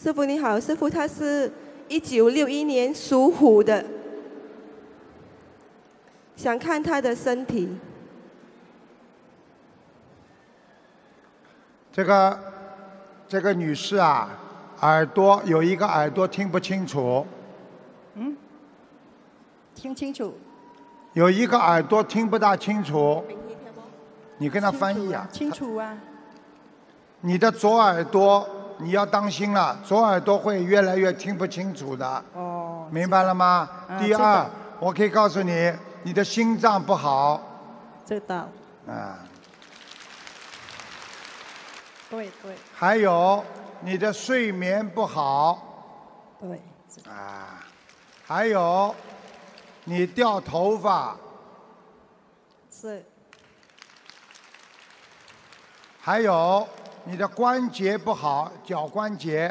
师傅你好，师傅他是一九六一年属虎的，想看他的身体。这个这个女士啊，耳朵有一个耳朵听不清楚。嗯，听清楚。有一个耳朵听不大清楚。你跟他翻译啊。清楚啊。你的左耳朵。你要当心了，左耳朵会越来越听不清楚的。哦，明白了吗？第二，我可以告诉你，你的心脏不好。知道。啊。对对。还有你的睡眠不好。对。啊，还有你掉头发。是。还有。你的关节不好，脚关节。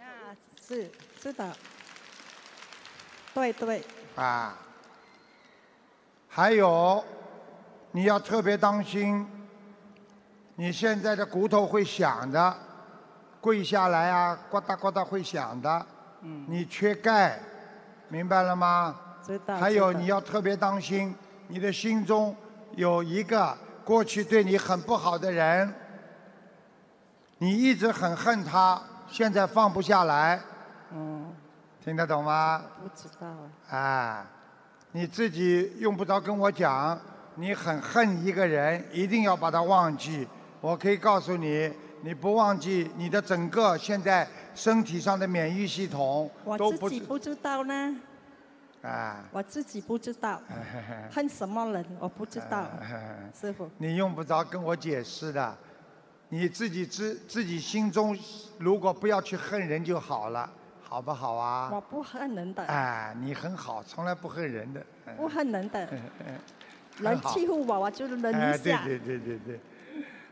啊，是是的。对对。啊，还有你要特别当心，你现在的骨头会响的，跪下来啊，呱嗒呱嗒会响的。嗯。你缺钙，明白了吗？知道。还有你要特别当心，你的心中有一个。过去对你很不好的人，你一直很恨他，现在放不下来。嗯，听得懂吗？不知道。啊，你自己用不着跟我讲，你很恨一个人，一定要把他忘记。我可以告诉你，你不忘记，你的整个现在身体上的免疫系统都不。自己不知道呢。啊！我自己不知道恨 什么人，我不知道，师傅。你用不着跟我解释的，你自己知自己心中，如果不要去恨人就好了，好不好啊？我不恨人的。哎，你很好，从来不恨人的。不恨人的，人欺负我，我就是忍一下。对对对对对，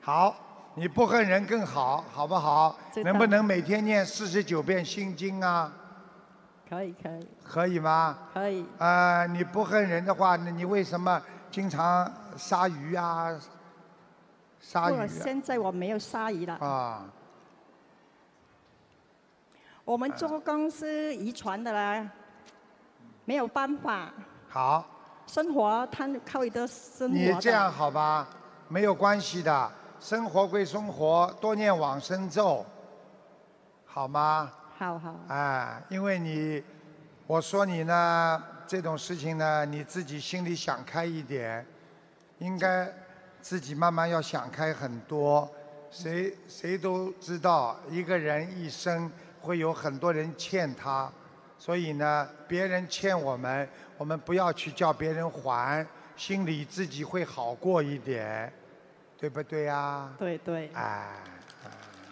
好，你不恨人更好，好不好？能不能每天念四十九遍心经啊？可以可以。可以吗？可以。呃，你不恨人的话，那你为什么经常杀鱼啊？杀鱼。现在我没有杀鱼了。啊。我们做公司遗传的啦，没有办法。好。生活，他靠你的生活。你这样好吧？没有关系的，生活归生活，多念往生咒，好吗？好，好啊，因为你，我说你呢，这种事情呢，你自己心里想开一点，应该自己慢慢要想开很多。谁谁都知道，一个人一生会有很多人欠他，所以呢，别人欠我们，我们不要去叫别人还，心里自己会好过一点，对不对呀？对对，哎。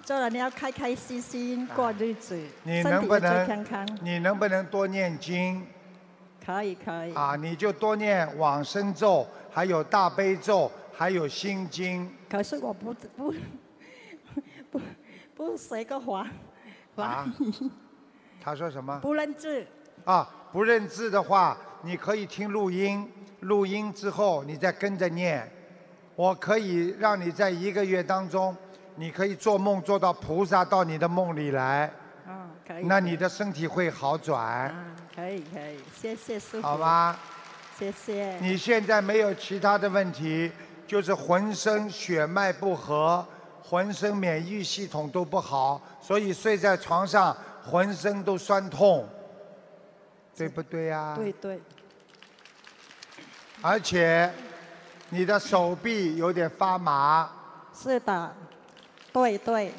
做了，你要开开心心过日子，能不能健康。你能不能多念经？可以，可以。啊，你就多念往生咒，还有大悲咒，还有心经。可是我不不不不随个话。啊？他说什么？不认字。啊，不认字的话，你可以听录音，录音之后你再跟着念。我可以让你在一个月当中。你可以做梦做到菩萨到你的梦里来，嗯，可以。那你的身体会好转，嗯，可以可以，谢谢师傅。好吧，谢谢。你现在没有其他的问题，就是浑身血脉不和，浑身免疫系统都不好，所以睡在床上浑身都酸痛，对不对呀？对对。而且，你的手臂有点发麻。是的。对对，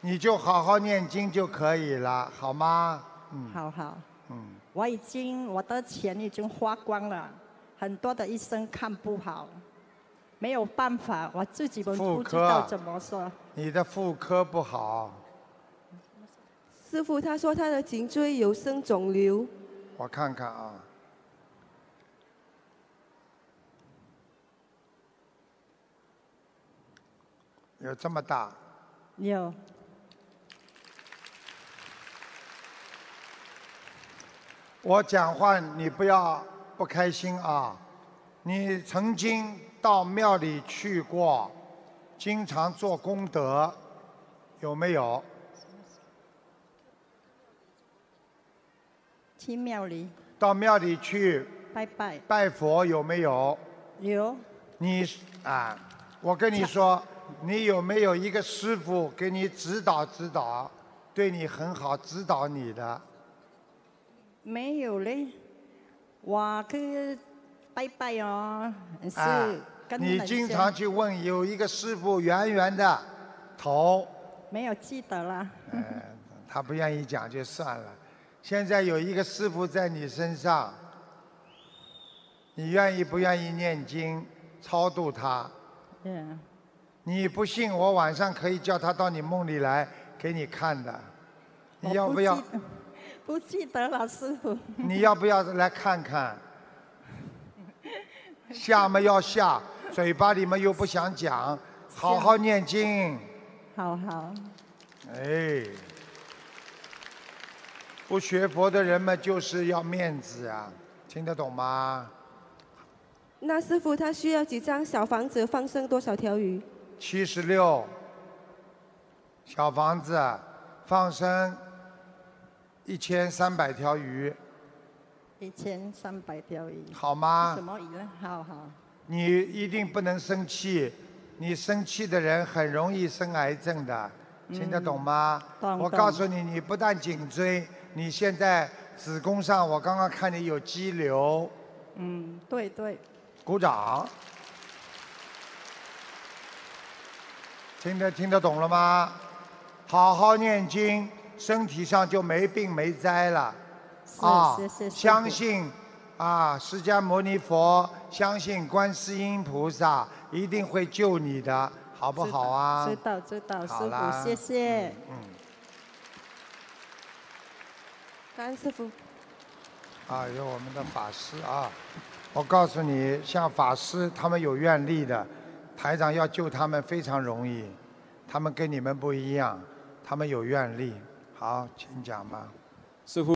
你就好好念经就可以了，好吗？嗯，好好。嗯，我已经我的钱已经花光了，很多的医生看不好，没有办法，我自己不知道怎么说。你的妇科不好，师傅他说他的颈椎有生肿瘤。我看看啊。有这么大？有。我讲话你不要不开心啊！你曾经到庙里去过，经常做功德，有没有？去庙里。到庙里去拜拜拜佛，有没有？有。你啊，我跟你说。你有没有一个师傅给你指导指导，对你很好，指导你的？没有嘞，我跟拜拜哦。啊，你经常去问有一个师傅，圆圆的头。没有记得了。嗯，他不愿意讲就算了。现在有一个师傅在你身上，你愿意不愿意念经超度他？嗯。你不信，我晚上可以叫他到你梦里来给你看的。你要不要？不记得了，师傅。你要不要来看看？下嘛要下，嘴巴里面又不想讲，好好念经。好好。哎，不学佛的人们就是要面子啊，听得懂吗？那师傅他需要几张小房子放生多少条鱼？七十六，小房子，放生一千三百条鱼，一千三百条鱼好吗？什么鱼呢？好好。你一定不能生气，你生气的人很容易生癌症的，听得懂吗？我告诉你，你不但颈椎，你现在子宫上，我刚刚看你有肌瘤。嗯，对对。鼓掌。听得听得懂了吗？好好念经，身体上就没病没灾了。啊，相信啊，释迦牟尼佛，相信观世音菩萨一定会救你的，好不好啊？知道知道，师傅，谢谢。嗯。甘师傅。啊，有我们的法师啊！我告诉你，像法师他们有愿力的。台长要救他们非常容易，他们跟你们不一样，他们有愿力。好，请讲吧。师父。